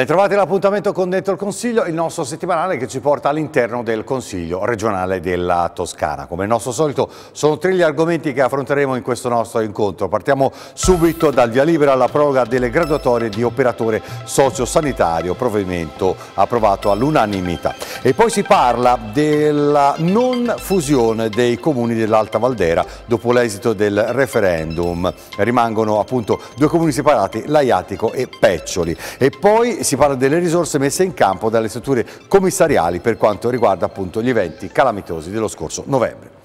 Ben trovati all'appuntamento con Dentro il Consiglio, il nostro settimanale che ci porta all'interno del Consiglio regionale della Toscana. Come il nostro solito sono tre gli argomenti che affronteremo in questo nostro incontro. Partiamo subito dal via libera alla proroga delle graduatorie di operatore sociosanitario, provvedimento approvato all'unanimità. E poi si parla della non fusione dei comuni dell'Alta Valdera dopo l'esito del referendum. Rimangono appunto due comuni separati, Laiatico e Peccioli. E poi si parla delle risorse messe in campo dalle strutture commissariali per quanto riguarda appunto gli eventi calamitosi dello scorso novembre.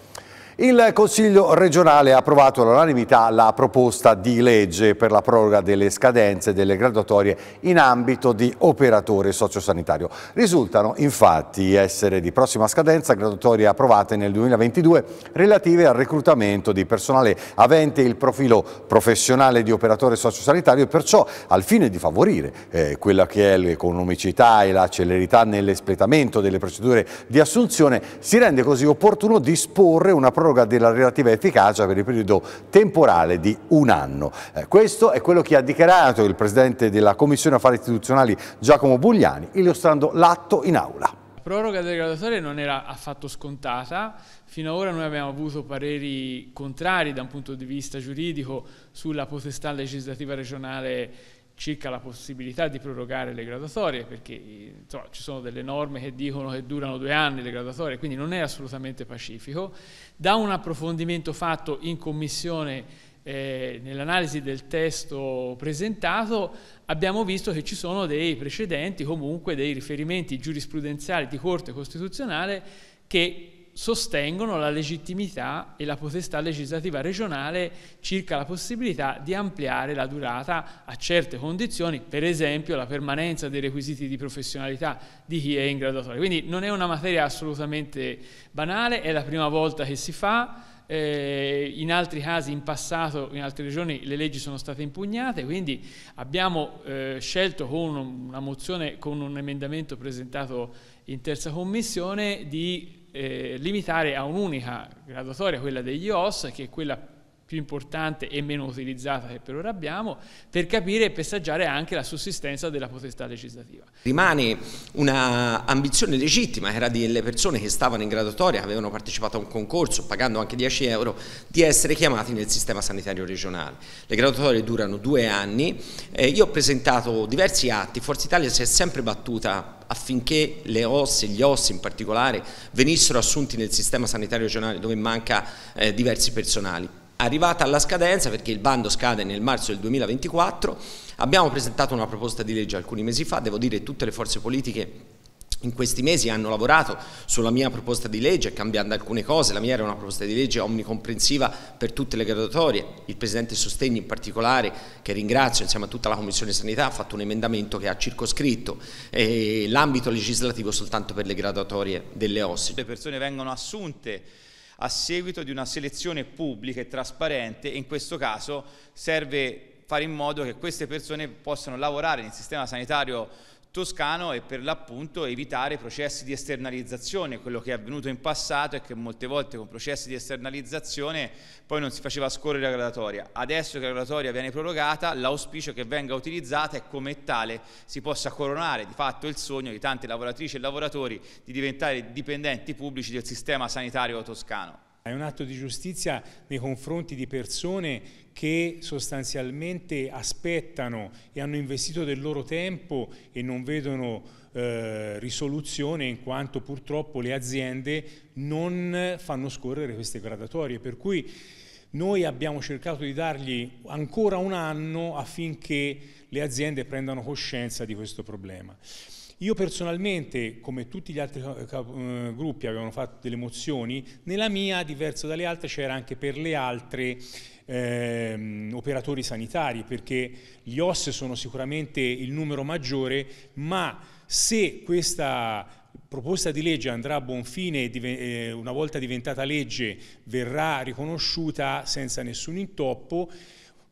Il Consiglio regionale ha approvato all'unanimità la proposta di legge per la proroga delle scadenze delle graduatorie in ambito di operatore sociosanitario. Risultano infatti essere di prossima scadenza graduatorie approvate nel 2022 relative al reclutamento di personale avente il profilo professionale di operatore sociosanitario e perciò al fine di favorire eh, quella che è l'economicità e la celerità nell'espletamento delle procedure di assunzione si rende così opportuno disporre una proroga proroga della relativa efficacia per il periodo temporale di un anno. Eh, questo è quello che ha dichiarato il Presidente della Commissione Affari Istituzionali Giacomo Bugliani, illustrando l'atto in aula. La proroga delle graduatorie non era affatto scontata, fino ad ora noi abbiamo avuto pareri contrari da un punto di vista giuridico sulla potestà legislativa regionale circa la possibilità di prorogare le graduatorie, perché eh, insomma, ci sono delle norme che dicono che durano due anni le graduatorie, quindi non è assolutamente pacifico. Da un approfondimento fatto in commissione eh, nell'analisi del testo presentato abbiamo visto che ci sono dei precedenti, comunque dei riferimenti giurisprudenziali di Corte Costituzionale che sostengono la legittimità e la potestà legislativa regionale circa la possibilità di ampliare la durata a certe condizioni, per esempio la permanenza dei requisiti di professionalità di chi è in graduatoria. Quindi non è una materia assolutamente banale, è la prima volta che si fa, eh, in altri casi in passato, in altre regioni, le leggi sono state impugnate, quindi abbiamo eh, scelto con una mozione, con un emendamento presentato in terza commissione, di eh, limitare a un'unica graduatoria, quella degli OS, che è quella più importante e meno utilizzata che per ora abbiamo, per capire e pesaggiare anche la sussistenza della potestà legislativa. Rimane un'ambizione legittima, che era delle persone che stavano in graduatoria, che avevano partecipato a un concorso, pagando anche 10 euro, di essere chiamati nel sistema sanitario regionale. Le graduatorie durano due anni, eh, io ho presentato diversi atti, Forza Italia si è sempre battuta affinché le osse, gli ossi in particolare, venissero assunti nel sistema sanitario regionale dove manca eh, diversi personali Arrivata alla scadenza, perché il bando scade nel marzo del 2024, abbiamo presentato una proposta di legge alcuni mesi fa, devo dire tutte le forze politiche in questi mesi hanno lavorato sulla mia proposta di legge cambiando alcune cose, la mia era una proposta di legge omnicomprensiva per tutte le graduatorie, il Presidente Sostegni in particolare che ringrazio insieme a tutta la Commissione Sanità ha fatto un emendamento che ha circoscritto eh, l'ambito legislativo soltanto per le graduatorie delle OSSI. Le persone vengono assunte a seguito di una selezione pubblica e trasparente e in questo caso serve fare in modo che queste persone possano lavorare nel sistema sanitario toscano e per l'appunto evitare processi di esternalizzazione, quello che è avvenuto in passato è che molte volte con processi di esternalizzazione poi non si faceva scorrere la gradatoria. Adesso che la gradatoria viene prorogata, l'auspicio che venga utilizzata e come tale si possa coronare di fatto il sogno di tante lavoratrici e lavoratori di diventare dipendenti pubblici del sistema sanitario toscano. È un atto di giustizia nei confronti di persone che sostanzialmente aspettano e hanno investito del loro tempo e non vedono eh, risoluzione in quanto purtroppo le aziende non fanno scorrere queste gradatorie. Per cui noi abbiamo cercato di dargli ancora un anno affinché le aziende prendano coscienza di questo problema. Io personalmente, come tutti gli altri eh, gruppi avevano fatto delle mozioni, nella mia, diverso dalle altre, c'era anche per le altre eh, operatori sanitari, perché gli OS sono sicuramente il numero maggiore, ma se questa proposta di legge andrà a buon fine e eh, una volta diventata legge verrà riconosciuta senza nessun intoppo,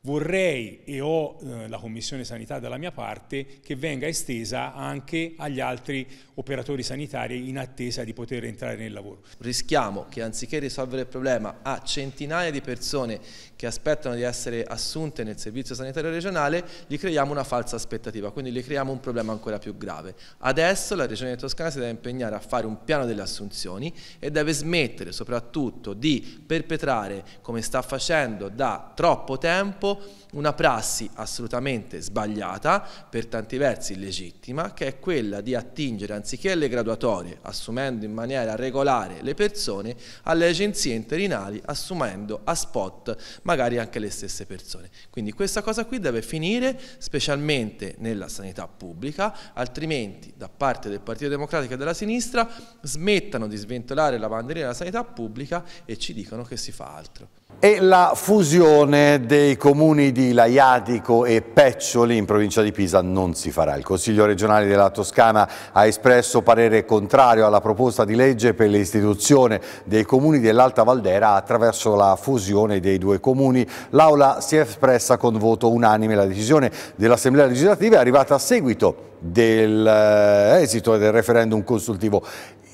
vorrei e ho eh, la Commissione Sanità dalla mia parte che venga estesa anche agli altri operatori sanitari in attesa di poter entrare nel lavoro. Rischiamo che anziché risolvere il problema a centinaia di persone che aspettano di essere assunte nel servizio sanitario regionale, gli creiamo una falsa aspettativa, quindi gli creiamo un problema ancora più grave. Adesso la Regione Toscana si deve impegnare a fare un piano delle assunzioni e deve smettere soprattutto di perpetrare, come sta facendo da troppo tempo, una prassi assolutamente sbagliata, per tanti versi illegittima, che è quella di attingere anziché alle graduatorie, assumendo in maniera regolare le persone, alle agenzie interinali, assumendo a spot magari anche le stesse persone. Quindi questa cosa qui deve finire specialmente nella sanità pubblica, altrimenti da parte del Partito Democratico e della sinistra smettano di sventolare la bandiera della sanità pubblica e ci dicono che si fa altro. E la fusione dei comuni di Laiatico e Peccioli in provincia di Pisa non si farà. Il Consiglio regionale della Toscana ha espresso parere contrario alla proposta di legge per l'istituzione dei comuni dell'Alta Valdera attraverso la fusione dei due comuni. L'Aula si è espressa con voto unanime. La decisione dell'Assemblea legislativa è arrivata a seguito dell'esito eh, del referendum consultivo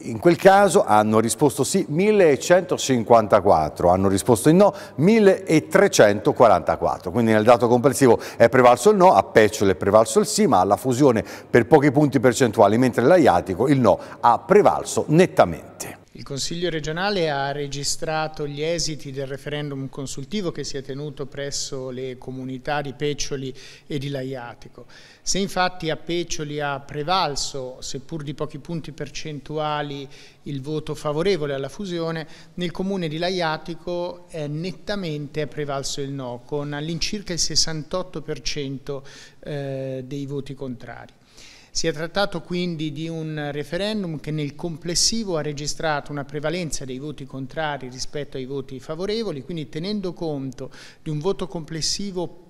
in quel caso hanno risposto sì 1154, hanno risposto in no 1344, quindi nel dato complessivo è prevalso il no, a Pecciole è prevalso il sì, ma alla fusione per pochi punti percentuali, mentre l'Aiatico il no ha prevalso nettamente. Il Consiglio regionale ha registrato gli esiti del referendum consultivo che si è tenuto presso le comunità di Peccioli e di Laiatico. Se infatti a Peccioli ha prevalso, seppur di pochi punti percentuali, il voto favorevole alla fusione, nel comune di Laiatico eh, è nettamente prevalso il no, con all'incirca il 68% eh, dei voti contrari. Si è trattato quindi di un referendum che nel complessivo ha registrato una prevalenza dei voti contrari rispetto ai voti favorevoli, quindi tenendo conto di un voto complessivo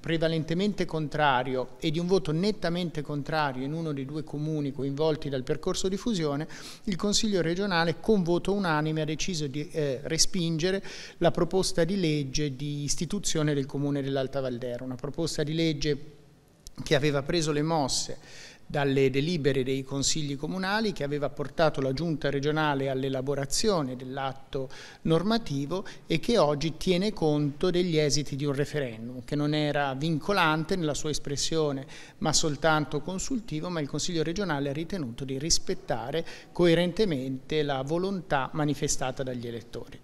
prevalentemente contrario e di un voto nettamente contrario in uno dei due comuni coinvolti dal percorso di fusione, il Consiglio regionale con voto unanime ha deciso di eh, respingere la proposta di legge di istituzione del comune dell'Alta Valdera, una proposta di legge che aveva preso le mosse dalle delibere dei consigli comunali che aveva portato la giunta regionale all'elaborazione dell'atto normativo e che oggi tiene conto degli esiti di un referendum che non era vincolante nella sua espressione ma soltanto consultivo ma il consiglio regionale ha ritenuto di rispettare coerentemente la volontà manifestata dagli elettori.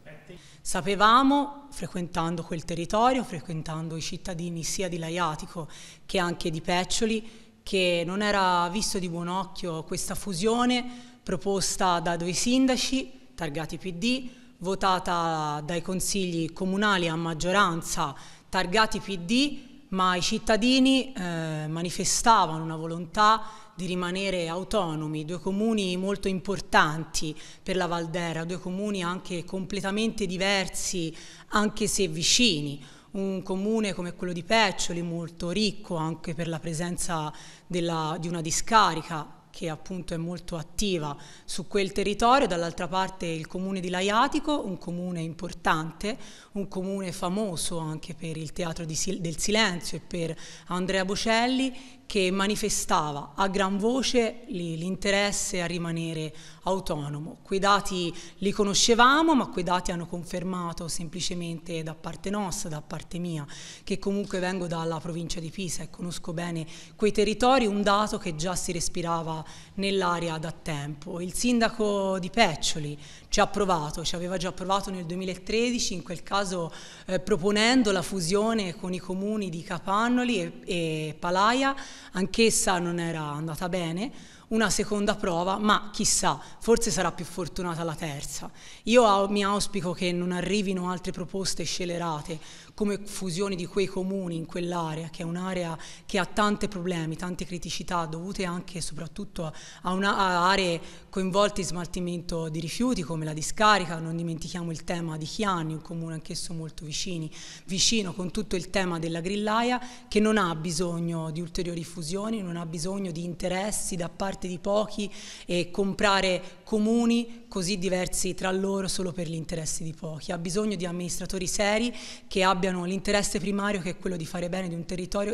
Sapevamo, frequentando quel territorio, frequentando i cittadini sia di Laiatico che anche di Peccioli, che non era visto di buon occhio questa fusione proposta da due sindaci, targati PD, votata dai consigli comunali a maggioranza, targati PD, ma i cittadini eh, manifestavano una volontà di rimanere autonomi, due comuni molto importanti per la Valdera, due comuni anche completamente diversi, anche se vicini un comune come quello di Peccioli, molto ricco anche per la presenza della, di una discarica che appunto è molto attiva su quel territorio, dall'altra parte il comune di Laiatico, un comune importante, un comune famoso anche per il Teatro si del Silenzio e per Andrea Bocelli, che manifestava a gran voce l'interesse a rimanere autonomo. Quei dati li conoscevamo, ma quei dati hanno confermato semplicemente da parte nostra, da parte mia, che comunque vengo dalla provincia di Pisa e conosco bene quei territori, un dato che già si respirava nell'aria da tempo. Il sindaco di Peccioli ci ha provato, ci aveva già provato nel 2013, in quel caso eh, proponendo la fusione con i comuni di Capannoli e, e Palaia, anch'essa non era andata bene, una seconda prova, ma chissà, forse sarà più fortunata la terza. Io mi auspico che non arrivino altre proposte scelerate come fusione di quei comuni in quell'area, che è un'area che ha tanti problemi, tante criticità dovute anche e soprattutto a, a, una, a aree coinvolte in smaltimento di rifiuti come la discarica, non dimentichiamo il tema di Chiani, un comune anch'esso molto vicini, vicino con tutto il tema della grillaia che non ha bisogno di ulteriori fusioni, non ha bisogno di interessi da parte di pochi e comprare comuni così diversi tra loro solo per gli interessi di pochi, ha bisogno di amministratori seri che abbiano abbiano l'interesse primario che è quello di fare bene di un,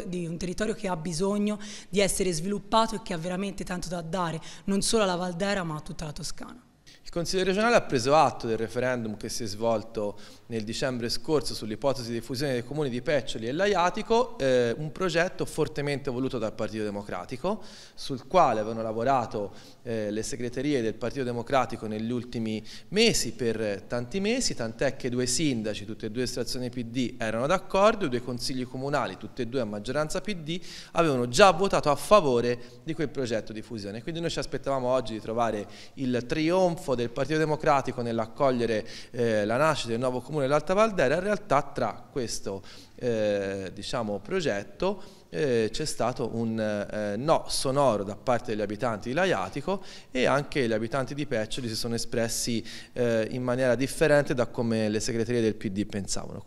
di un, territorio, che ha bisogno di essere sviluppato e che ha veramente tanto da dare non solo alla Valdera ma a tutta la Toscana. Il Consiglio regionale ha preso atto del referendum che si è svolto nel dicembre scorso sull'ipotesi di fusione dei comuni di Peccioli e Laiatico, eh, un progetto fortemente voluto dal Partito Democratico, sul quale avevano lavorato eh, le segreterie del Partito Democratico negli ultimi mesi, per tanti mesi, tant'è che due sindaci, tutte e due estrazioni PD, erano d'accordo, due consigli comunali, tutte e due a maggioranza PD, avevano già votato a favore di quel progetto di fusione. Quindi noi ci aspettavamo oggi di trovare il trionfo del Partito Democratico nell'accogliere eh, la nascita del nuovo comune dell'Alta Valdera, in realtà tra questo eh, diciamo, progetto eh, c'è stato un eh, no sonoro da parte degli abitanti di Laiatico e anche gli abitanti di Peccioli si sono espressi eh, in maniera differente da come le segreterie del PD pensavano.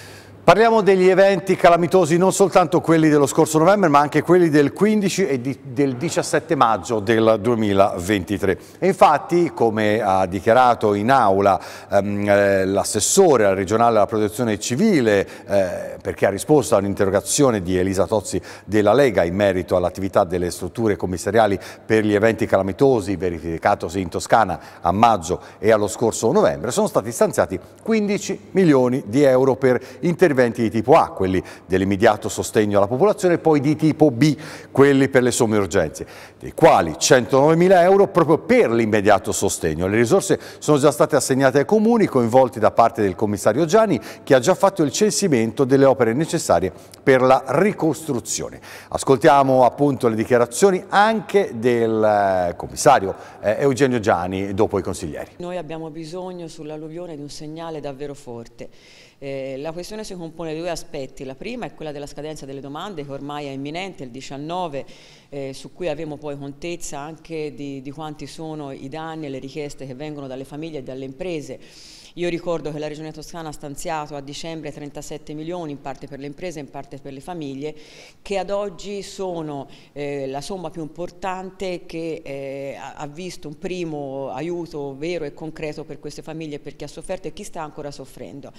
Parliamo degli eventi calamitosi, non soltanto quelli dello scorso novembre, ma anche quelli del 15 e di, del 17 maggio del 2023. E infatti, come ha dichiarato in aula ehm, eh, l'assessore al regionale alla protezione civile, eh, perché ha risposto all'interrogazione di Elisa Tozzi di della Lega in merito all'attività delle strutture commissariali per gli eventi calamitosi verificatosi in Toscana a maggio e allo scorso novembre, sono stati stanziati 15 milioni di euro per interventi di tipo A, quelli dell'immediato sostegno alla popolazione, e poi di tipo B, quelli per le somme urgenze, dei quali 109 mila euro proprio per l'immediato sostegno. Le risorse sono già state assegnate ai comuni coinvolti da parte del commissario Gianni che ha già fatto il censimento delle opere necessarie per la ricostruzione. Ascoltiamo appunto le dichiarazioni anche del eh, commissario eh, Eugenio Gianni dopo i consiglieri. Noi abbiamo bisogno sull'alluvione di un segnale davvero forte. Eh, la questione si compone di due aspetti, la prima è quella della scadenza delle domande che ormai è imminente, il 19, eh, su cui avremo poi contezza anche di, di quanti sono i danni e le richieste che vengono dalle famiglie e dalle imprese. Io ricordo che la Regione Toscana ha stanziato a dicembre 37 milioni, in parte per le imprese, in parte per le famiglie, che ad oggi sono eh, la somma più importante che eh, ha visto un primo aiuto vero e concreto per queste famiglie, per chi ha sofferto e chi sta ancora soffrendo.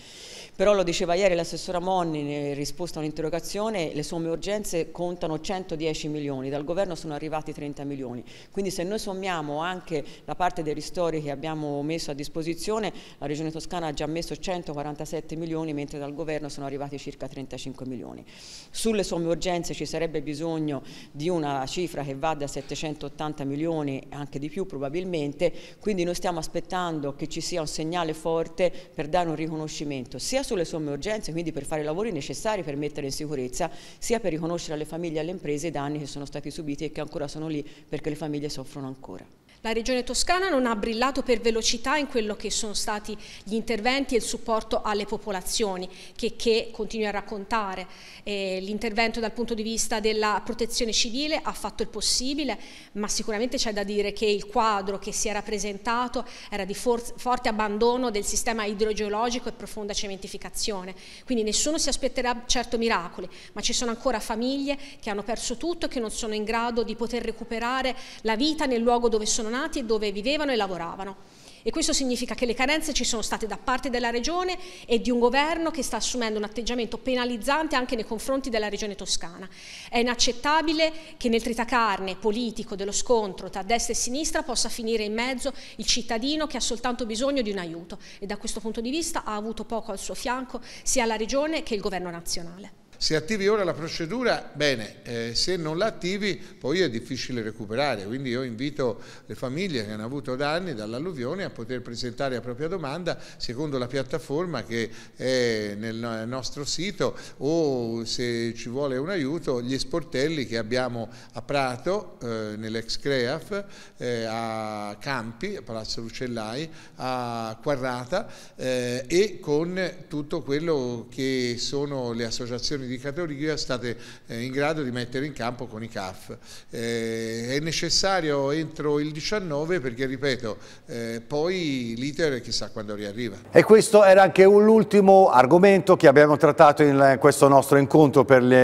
Però lo diceva ieri l'assessora Monni in risposta a un'interrogazione, le somme urgenze contano 110 milioni, dal governo sono arrivati 30 milioni, quindi se noi sommiamo anche la parte dei ristori che abbiamo messo a disposizione, la Regione Regione Toscana ha già messo 147 milioni, mentre dal governo sono arrivati circa 35 milioni. Sulle somme urgenze ci sarebbe bisogno di una cifra che va da 780 milioni, anche di più probabilmente, quindi noi stiamo aspettando che ci sia un segnale forte per dare un riconoscimento sia sulle somme urgenze, quindi per fare i lavori necessari per mettere in sicurezza, sia per riconoscere alle famiglie e alle imprese i danni che sono stati subiti e che ancora sono lì perché le famiglie soffrono ancora. La Regione Toscana non ha brillato per velocità in quello che sono stati gli interventi e il supporto alle popolazioni, che, che continui a raccontare. Eh, L'intervento dal punto di vista della protezione civile ha fatto il possibile, ma sicuramente c'è da dire che il quadro che si era presentato era di forte abbandono del sistema idrogeologico e profonda cementificazione. Quindi nessuno si aspetterà certo miracoli, ma ci sono ancora famiglie che hanno perso tutto e che non sono in grado di poter recuperare la vita nel luogo dove sono sono nati, dove vivevano e lavoravano. E questo significa che le carenze ci sono state da parte della Regione e di un governo che sta assumendo un atteggiamento penalizzante anche nei confronti della Regione Toscana. È inaccettabile che nel tritacarne politico dello scontro tra destra e sinistra possa finire in mezzo il cittadino che ha soltanto bisogno di un aiuto e da questo punto di vista ha avuto poco al suo fianco sia la Regione che il governo nazionale. Se attivi ora la procedura, bene, eh, se non la attivi poi è difficile recuperare, quindi io invito le famiglie che hanno avuto danni dall'alluvione a poter presentare la propria domanda secondo la piattaforma che è nel nostro sito o se ci vuole un aiuto gli sportelli che abbiamo a Prato, eh, nell'ex CREAF, eh, a Campi, a Palazzo Lucellai, a Quarrata eh, e con tutto quello che sono le associazioni che categoria state eh, in grado di mettere in campo con i CAF. Eh, è necessario entro il 19 perché, ripeto, eh, poi l'iter chissà quando riarriva. E questo era anche l'ultimo argomento che abbiamo trattato in questo nostro incontro per gli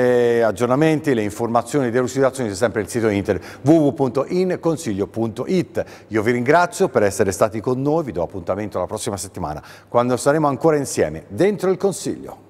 aggiornamenti, le informazioni, e le delucidazioni, c'è sempre il sito internet www.inconsiglio.it. Io vi ringrazio per essere stati con noi, vi do appuntamento la prossima settimana quando saremo ancora insieme dentro il Consiglio.